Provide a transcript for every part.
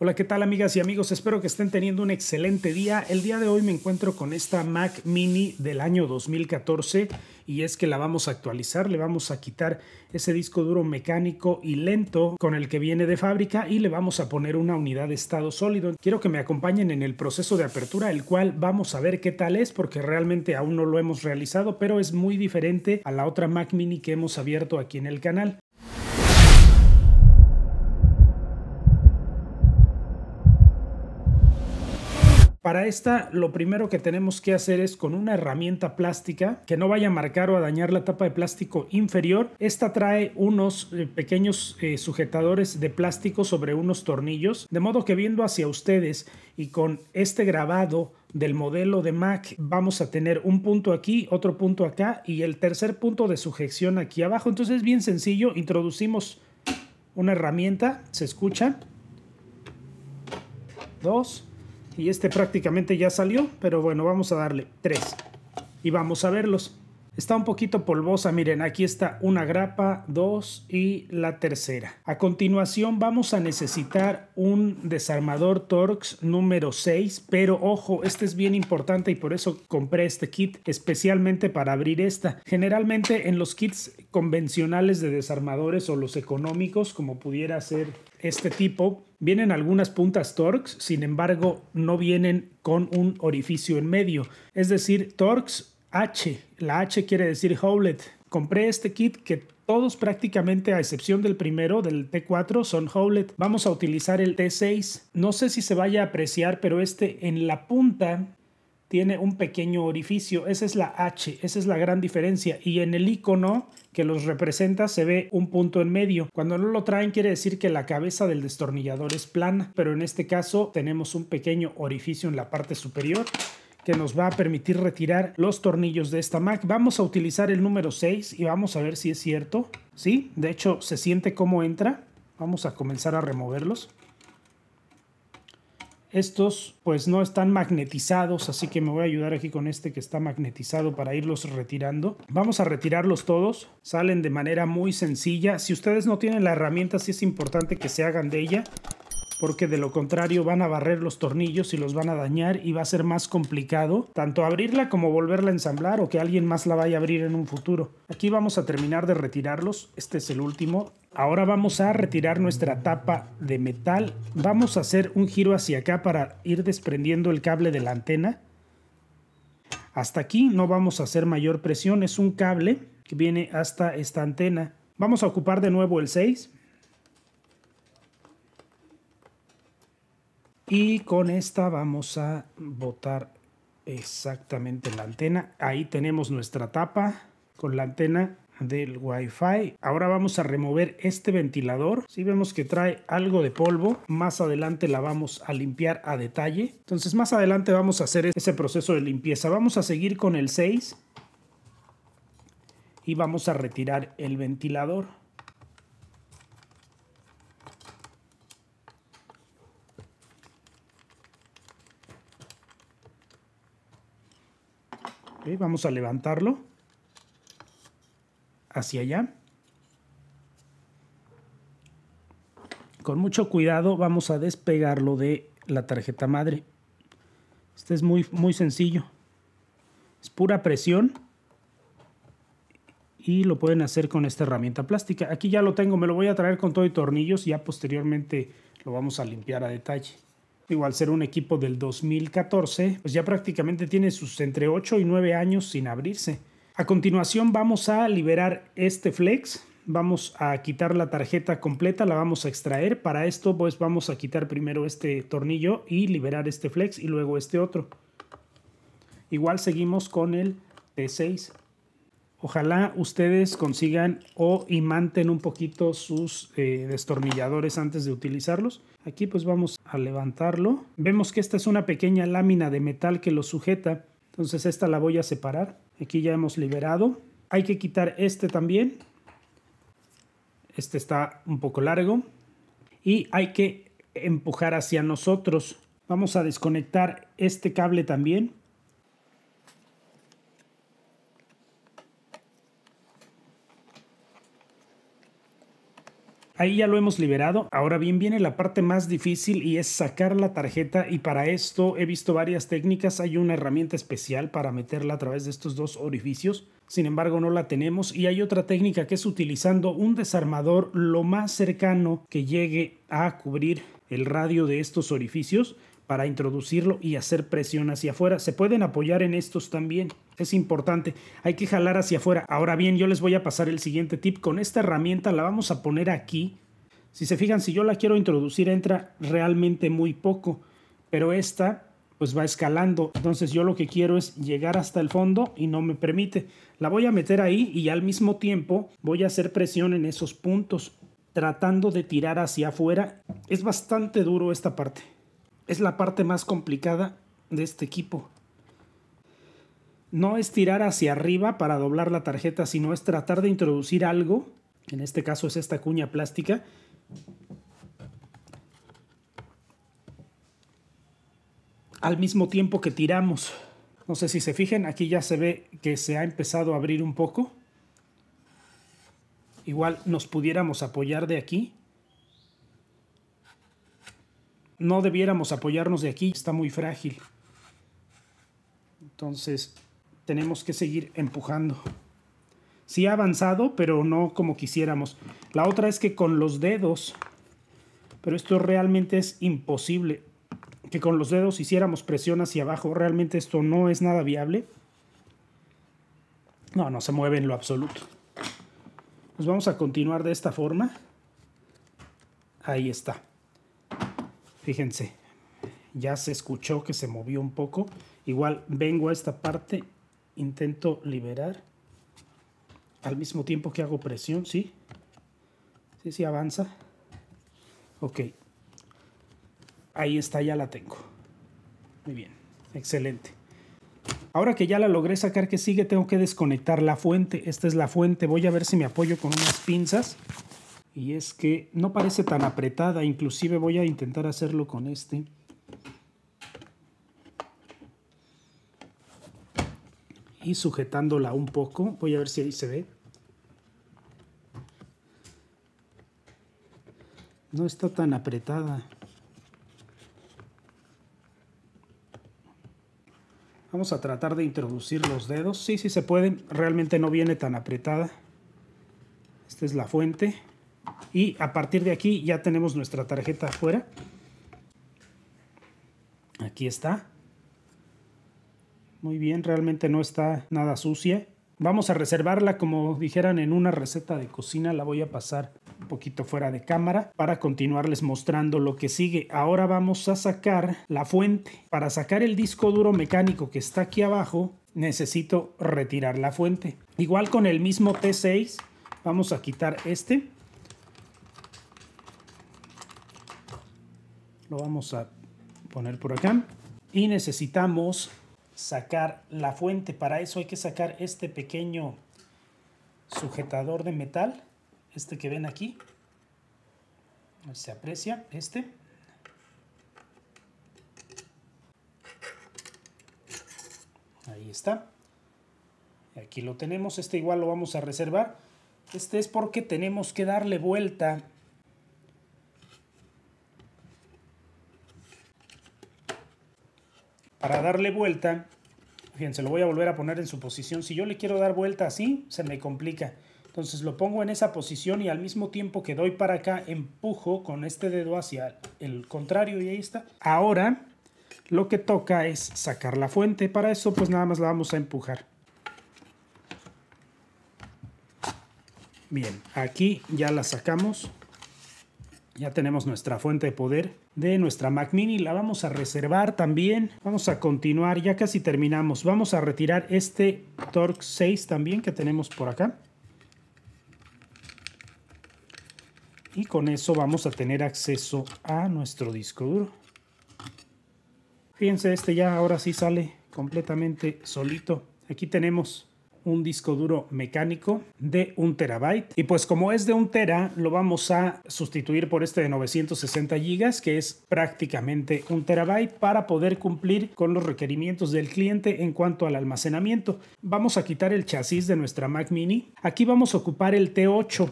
Hola, ¿qué tal amigas y amigos? Espero que estén teniendo un excelente día. El día de hoy me encuentro con esta Mac Mini del año 2014 y es que la vamos a actualizar, le vamos a quitar ese disco duro mecánico y lento con el que viene de fábrica y le vamos a poner una unidad de estado sólido. Quiero que me acompañen en el proceso de apertura, el cual vamos a ver qué tal es porque realmente aún no lo hemos realizado, pero es muy diferente a la otra Mac Mini que hemos abierto aquí en el canal. Para esta, lo primero que tenemos que hacer es con una herramienta plástica que no vaya a marcar o a dañar la tapa de plástico inferior. Esta trae unos eh, pequeños eh, sujetadores de plástico sobre unos tornillos, de modo que viendo hacia ustedes y con este grabado del modelo de Mac vamos a tener un punto aquí, otro punto acá y el tercer punto de sujeción aquí abajo. Entonces es bien sencillo, introducimos una herramienta, se escucha. Dos, y este prácticamente ya salió, pero bueno, vamos a darle 3. Y vamos a verlos. Está un poquito polvosa, miren, aquí está una grapa, dos y la tercera. A continuación vamos a necesitar un desarmador Torx número 6, pero ojo, este es bien importante y por eso compré este kit especialmente para abrir esta. Generalmente en los kits convencionales de desarmadores o los económicos, como pudiera ser este tipo, vienen algunas puntas Torx, sin embargo no vienen con un orificio en medio. Es decir, Torx H. La H quiere decir Howlet. Compré este kit que todos prácticamente a excepción del primero, del T4, son Howlet. Vamos a utilizar el T6. No sé si se vaya a apreciar, pero este en la punta tiene un pequeño orificio. Esa es la H, esa es la gran diferencia. Y en el icono que los representa se ve un punto en medio. Cuando no lo traen quiere decir que la cabeza del destornillador es plana, pero en este caso tenemos un pequeño orificio en la parte superior que nos va a permitir retirar los tornillos de esta Mac. Vamos a utilizar el número 6 y vamos a ver si es cierto. Sí, de hecho se siente cómo entra. Vamos a comenzar a removerlos. Estos pues no están magnetizados, así que me voy a ayudar aquí con este que está magnetizado para irlos retirando. Vamos a retirarlos todos, salen de manera muy sencilla. Si ustedes no tienen la herramienta, sí es importante que se hagan de ella porque de lo contrario van a barrer los tornillos y los van a dañar y va a ser más complicado tanto abrirla como volverla a ensamblar o que alguien más la vaya a abrir en un futuro. Aquí vamos a terminar de retirarlos, este es el último. Ahora vamos a retirar nuestra tapa de metal, vamos a hacer un giro hacia acá para ir desprendiendo el cable de la antena. Hasta aquí no vamos a hacer mayor presión, es un cable que viene hasta esta antena. Vamos a ocupar de nuevo el 6 Y con esta vamos a botar exactamente la antena. Ahí tenemos nuestra tapa con la antena del Wi-Fi. Ahora vamos a remover este ventilador. Si vemos que trae algo de polvo, más adelante la vamos a limpiar a detalle. Entonces más adelante vamos a hacer ese proceso de limpieza. Vamos a seguir con el 6 y vamos a retirar el ventilador. Vamos a levantarlo hacia allá. Con mucho cuidado vamos a despegarlo de la tarjeta madre. Este es muy, muy sencillo. Es pura presión. Y lo pueden hacer con esta herramienta plástica. Aquí ya lo tengo, me lo voy a traer con todo y tornillos y ya posteriormente lo vamos a limpiar a detalle igual ser un equipo del 2014, pues ya prácticamente tiene sus entre 8 y 9 años sin abrirse. A continuación vamos a liberar este flex, vamos a quitar la tarjeta completa, la vamos a extraer. Para esto pues vamos a quitar primero este tornillo y liberar este flex y luego este otro. Igual seguimos con el T6. Ojalá ustedes consigan o imanten un poquito sus eh, destornilladores antes de utilizarlos. Aquí pues vamos a levantarlo. Vemos que esta es una pequeña lámina de metal que lo sujeta. Entonces esta la voy a separar. Aquí ya hemos liberado. Hay que quitar este también. Este está un poco largo. Y hay que empujar hacia nosotros. Vamos a desconectar este cable también. ahí ya lo hemos liberado. Ahora bien, viene la parte más difícil y es sacar la tarjeta y para esto he visto varias técnicas. Hay una herramienta especial para meterla a través de estos dos orificios. Sin embargo, no la tenemos y hay otra técnica que es utilizando un desarmador lo más cercano que llegue a cubrir el radio de estos orificios para introducirlo y hacer presión hacia afuera. Se pueden apoyar en estos también. Es importante. Hay que jalar hacia afuera. Ahora bien, yo les voy a pasar el siguiente tip. Con esta herramienta la vamos a poner aquí. Si se fijan, si yo la quiero introducir, entra realmente muy poco. Pero esta pues va escalando. Entonces yo lo que quiero es llegar hasta el fondo y no me permite. La voy a meter ahí y al mismo tiempo voy a hacer presión en esos puntos tratando de tirar hacia afuera. Es bastante duro esta parte es la parte más complicada de este equipo. No es tirar hacia arriba para doblar la tarjeta, sino es tratar de introducir algo, en este caso es esta cuña plástica, al mismo tiempo que tiramos. No sé si se fijan aquí ya se ve que se ha empezado a abrir un poco. Igual nos pudiéramos apoyar de aquí no debiéramos apoyarnos de aquí, está muy frágil. Entonces, tenemos que seguir empujando. Sí ha avanzado, pero no como quisiéramos. La otra es que con los dedos, pero esto realmente es imposible, que con los dedos hiciéramos presión hacia abajo, realmente esto no es nada viable. No, no se mueve en lo absoluto. Nos vamos a continuar de esta forma. Ahí está. Fíjense, ya se escuchó que se movió un poco. Igual vengo a esta parte, intento liberar al mismo tiempo que hago presión, ¿sí? Sí, sí avanza. Ok. Ahí está, ya la tengo. Muy bien, excelente. Ahora que ya la logré sacar que sigue, tengo que desconectar la fuente. Esta es la fuente. Voy a ver si me apoyo con unas pinzas y es que no parece tan apretada, inclusive voy a intentar hacerlo con este. Y sujetándola un poco, voy a ver si ahí se ve. No está tan apretada. Vamos a tratar de introducir los dedos. Sí, sí se pueden. Realmente no viene tan apretada. Esta es la fuente. Y a partir de aquí ya tenemos nuestra tarjeta afuera. Aquí está. Muy bien, realmente no está nada sucia. Vamos a reservarla como dijeran en una receta de cocina. La voy a pasar un poquito fuera de cámara para continuarles mostrando lo que sigue. Ahora vamos a sacar la fuente. Para sacar el disco duro mecánico que está aquí abajo necesito retirar la fuente. Igual con el mismo T6 vamos a quitar este Lo vamos a poner por acá. Y necesitamos sacar la fuente. Para eso hay que sacar este pequeño sujetador de metal. Este que ven aquí. Se aprecia. Este. Ahí está. Aquí lo tenemos. Este igual lo vamos a reservar. Este es porque tenemos que darle vuelta para darle vuelta, fíjense, lo voy a volver a poner en su posición. Si yo le quiero dar vuelta así, se me complica. Entonces lo pongo en esa posición y al mismo tiempo que doy para acá, empujo con este dedo hacia el contrario y ahí está. Ahora lo que toca es sacar la fuente. Para eso pues nada más la vamos a empujar. Bien, aquí ya la sacamos. Ya tenemos nuestra fuente de poder de nuestra Mac Mini. La vamos a reservar también. Vamos a continuar, ya casi terminamos. Vamos a retirar este Torx 6 también que tenemos por acá. Y con eso vamos a tener acceso a nuestro disco duro. Fíjense, este ya ahora sí sale completamente solito. Aquí tenemos un disco duro mecánico de un terabyte. Y pues como es de un tera, lo vamos a sustituir por este de 960 gigas, que es prácticamente un terabyte, para poder cumplir con los requerimientos del cliente en cuanto al almacenamiento. Vamos a quitar el chasis de nuestra Mac Mini. Aquí vamos a ocupar el T8.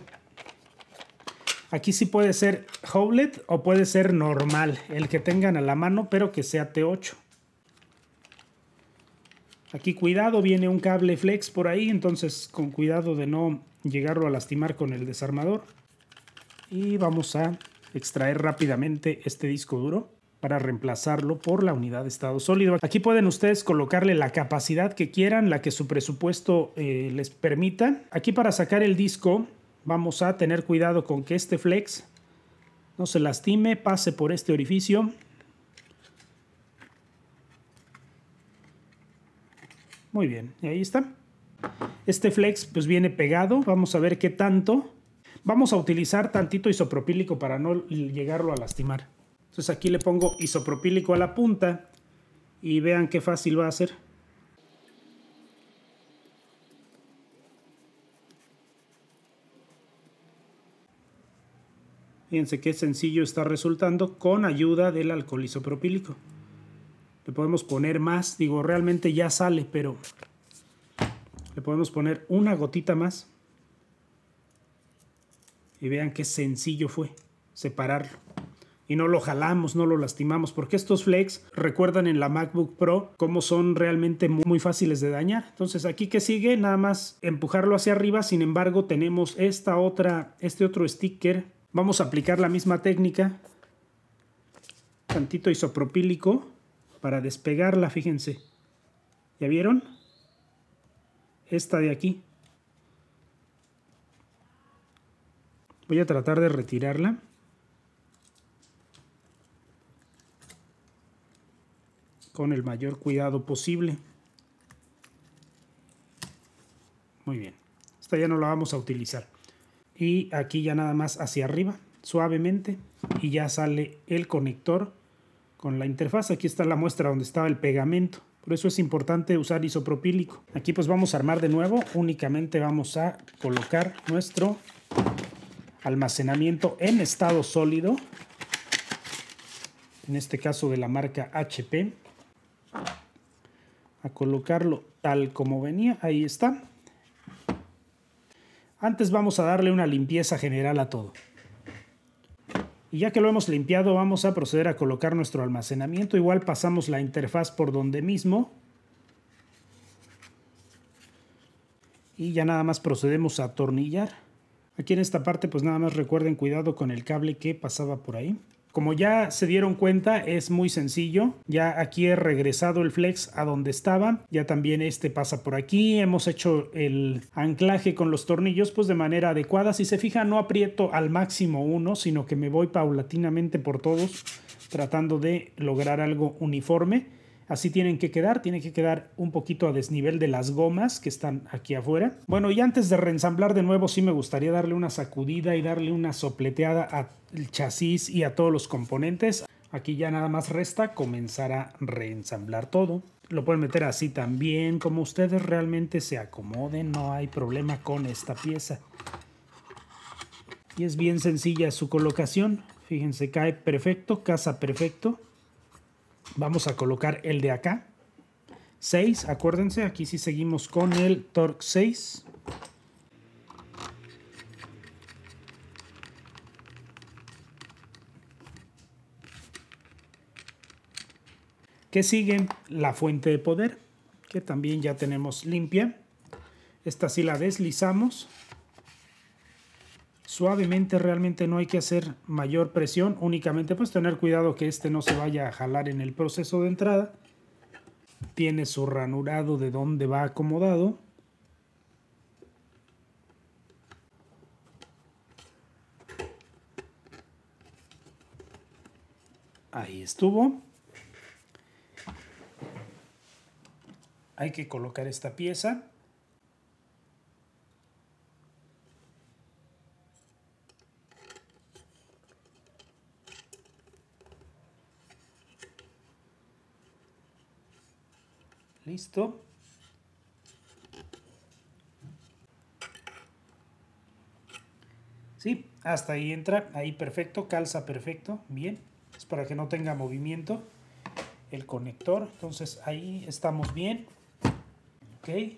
Aquí sí puede ser Howlet o puede ser normal, el que tengan a la mano, pero que sea T8. Aquí cuidado, viene un cable flex por ahí, entonces con cuidado de no llegarlo a lastimar con el desarmador. Y vamos a extraer rápidamente este disco duro para reemplazarlo por la unidad de estado sólido. Aquí pueden ustedes colocarle la capacidad que quieran, la que su presupuesto eh, les permita. Aquí para sacar el disco vamos a tener cuidado con que este flex no se lastime, pase por este orificio Muy bien, y ahí está. Este flex pues viene pegado, vamos a ver qué tanto. Vamos a utilizar tantito isopropílico para no llegarlo a lastimar. Entonces aquí le pongo isopropílico a la punta y vean qué fácil va a ser. Fíjense qué sencillo está resultando con ayuda del alcohol isopropílico. Le podemos poner más, digo, realmente ya sale, pero le podemos poner una gotita más. Y vean qué sencillo fue separarlo. Y no lo jalamos, no lo lastimamos, porque estos flex recuerdan en la MacBook Pro cómo son realmente muy fáciles de dañar. Entonces aquí que sigue, nada más empujarlo hacia arriba. Sin embargo, tenemos esta otra, este otro sticker. Vamos a aplicar la misma técnica. Tantito isopropílico para despegarla, fíjense. ¿Ya vieron? Esta de aquí. Voy a tratar de retirarla. Con el mayor cuidado posible. Muy bien. Esta ya no la vamos a utilizar. Y aquí ya nada más hacia arriba, suavemente. Y ya sale el conector con la interfaz. Aquí está la muestra donde estaba el pegamento. Por eso es importante usar isopropílico. Aquí pues vamos a armar de nuevo. Únicamente vamos a colocar nuestro almacenamiento en estado sólido. En este caso de la marca HP. A colocarlo tal como venía. Ahí está. Antes vamos a darle una limpieza general a todo. Y ya que lo hemos limpiado, vamos a proceder a colocar nuestro almacenamiento. Igual pasamos la interfaz por donde mismo. Y ya nada más procedemos a atornillar. Aquí en esta parte, pues nada más recuerden cuidado con el cable que pasaba por ahí. Como ya se dieron cuenta, es muy sencillo. Ya aquí he regresado el flex a donde estaba. Ya también este pasa por aquí. Hemos hecho el anclaje con los tornillos pues de manera adecuada. Si se fija, no aprieto al máximo uno, sino que me voy paulatinamente por todos tratando de lograr algo uniforme. Así tienen que quedar, tiene que quedar un poquito a desnivel de las gomas que están aquí afuera. Bueno, y antes de reensamblar de nuevo, sí me gustaría darle una sacudida y darle una sopleteada al chasis y a todos los componentes. Aquí ya nada más resta comenzar a reensamblar todo. Lo pueden meter así también, como ustedes realmente se acomoden, no hay problema con esta pieza. Y es bien sencilla su colocación. Fíjense, cae perfecto, casa perfecto. Vamos a colocar el de acá. 6, acuérdense, aquí si seguimos con el torque 6. que sigue la fuente de poder que también ya tenemos limpia esta sí la deslizamos suavemente, realmente no hay que hacer mayor presión, únicamente pues tener cuidado que este no se vaya a jalar en el proceso de entrada. Tiene su ranurado de donde va acomodado. Ahí estuvo. Hay que colocar esta pieza. Listo. Sí, hasta ahí entra, ahí perfecto, calza perfecto, bien. Es para que no tenga movimiento el conector. Entonces ahí estamos bien. Ok.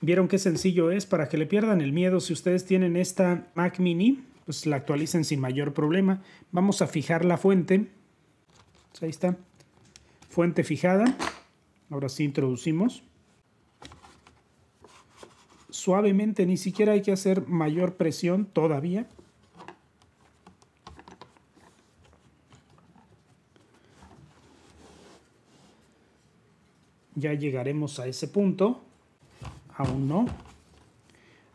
Vieron qué sencillo es para que le pierdan el miedo. Si ustedes tienen esta Mac Mini, pues la actualicen sin mayor problema. Vamos a fijar la fuente. Pues ahí está fuente fijada. Ahora sí introducimos. Suavemente, ni siquiera hay que hacer mayor presión todavía. Ya llegaremos a ese punto. Aún no.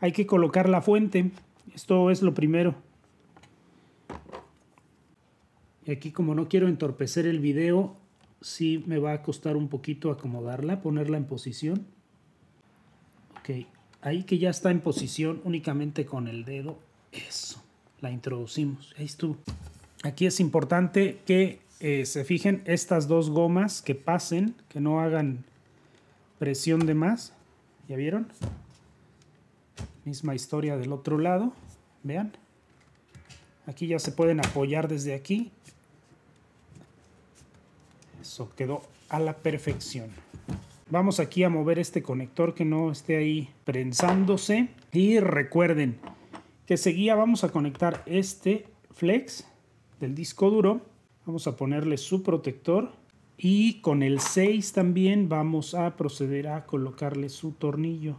Hay que colocar la fuente. Esto es lo primero. Y aquí como no quiero entorpecer el video, sí me va a costar un poquito acomodarla, ponerla en posición. Ok, ahí que ya está en posición únicamente con el dedo, eso, la introducimos. Ahí estuvo. Aquí es importante que eh, se fijen estas dos gomas que pasen, que no hagan presión de más. ¿Ya vieron? Misma historia del otro lado. Vean. Aquí ya se pueden apoyar desde aquí eso quedó a la perfección. Vamos aquí a mover este conector que no esté ahí prensándose. Y recuerden que seguía vamos a conectar este flex del disco duro. Vamos a ponerle su protector. Y con el 6 también vamos a proceder a colocarle su tornillo.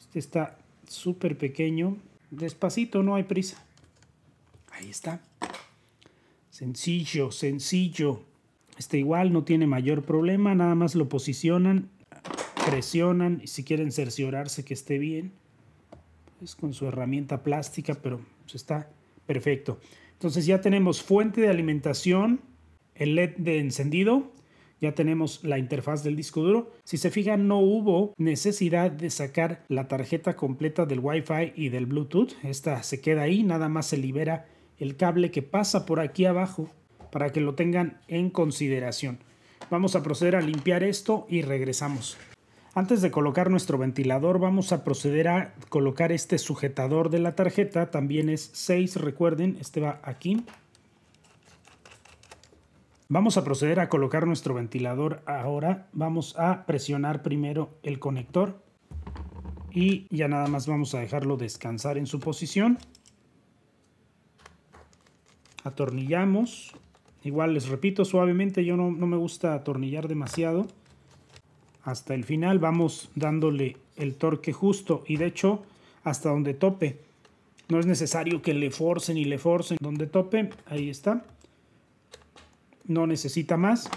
Este está súper pequeño. Despacito, no hay prisa. Ahí está. Sencillo, sencillo. está igual no tiene mayor problema, nada más lo posicionan, presionan y si quieren cerciorarse que esté bien, es pues, con su herramienta plástica, pero pues, está perfecto. Entonces ya tenemos fuente de alimentación, el LED de encendido, ya tenemos la interfaz del disco duro. Si se fijan, no hubo necesidad de sacar la tarjeta completa del Wi-Fi y del Bluetooth. Esta se queda ahí, nada más se libera el cable que pasa por aquí abajo para que lo tengan en consideración. Vamos a proceder a limpiar esto y regresamos. Antes de colocar nuestro ventilador vamos a proceder a colocar este sujetador de la tarjeta, también es 6, recuerden, este va aquí. Vamos a proceder a colocar nuestro ventilador ahora, vamos a presionar primero el conector y ya nada más vamos a dejarlo descansar en su posición atornillamos. Igual les repito suavemente, yo no, me gusta atornillar demasiado. Hasta el final vamos dándole el torque justo y de hecho hasta donde tope. No es necesario que le forcen y le forcen donde tope. Ahí está. No necesita más.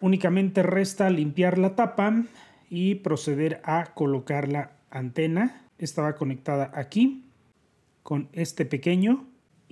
Únicamente resta limpiar la tapa y proceder a colocar la antena. Estaba conectada aquí con este pequeño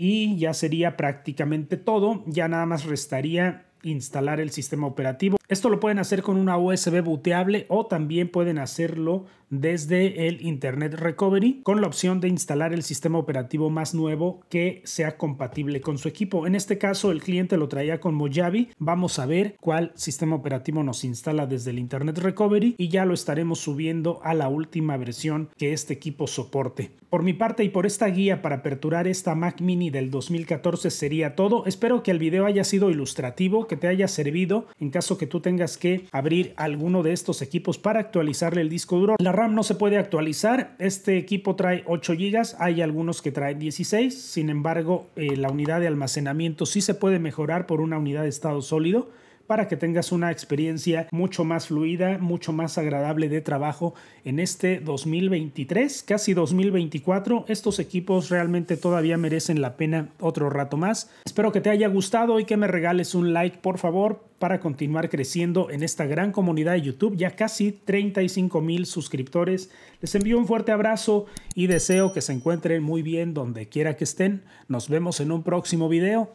y ya sería prácticamente todo. Ya nada más restaría instalar el sistema operativo. Esto lo pueden hacer con una USB booteable o también pueden hacerlo desde el Internet Recovery con la opción de instalar el sistema operativo más nuevo que sea compatible con su equipo. En este caso el cliente lo traía con Mojave. Vamos a ver cuál sistema operativo nos instala desde el Internet Recovery y ya lo estaremos subiendo a la última versión que este equipo soporte. Por mi parte y por esta guía para aperturar esta Mac mini del 2014 sería todo. Espero que el video haya sido ilustrativo, que te haya servido en caso que tú tengas que abrir alguno de estos equipos para actualizarle el disco duro. La RAM no se puede actualizar. Este equipo trae 8 GB. Hay algunos que traen 16. Sin embargo, eh, la unidad de almacenamiento sí se puede mejorar por una unidad de estado sólido para que tengas una experiencia mucho más fluida, mucho más agradable de trabajo en este 2023, casi 2024. Estos equipos realmente todavía merecen la pena otro rato más. Espero que te haya gustado y que me regales un like, por favor, para continuar creciendo en esta gran comunidad de YouTube. Ya casi 35 mil suscriptores. Les envío un fuerte abrazo y deseo que se encuentren muy bien donde quiera que estén. Nos vemos en un próximo video.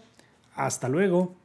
Hasta luego.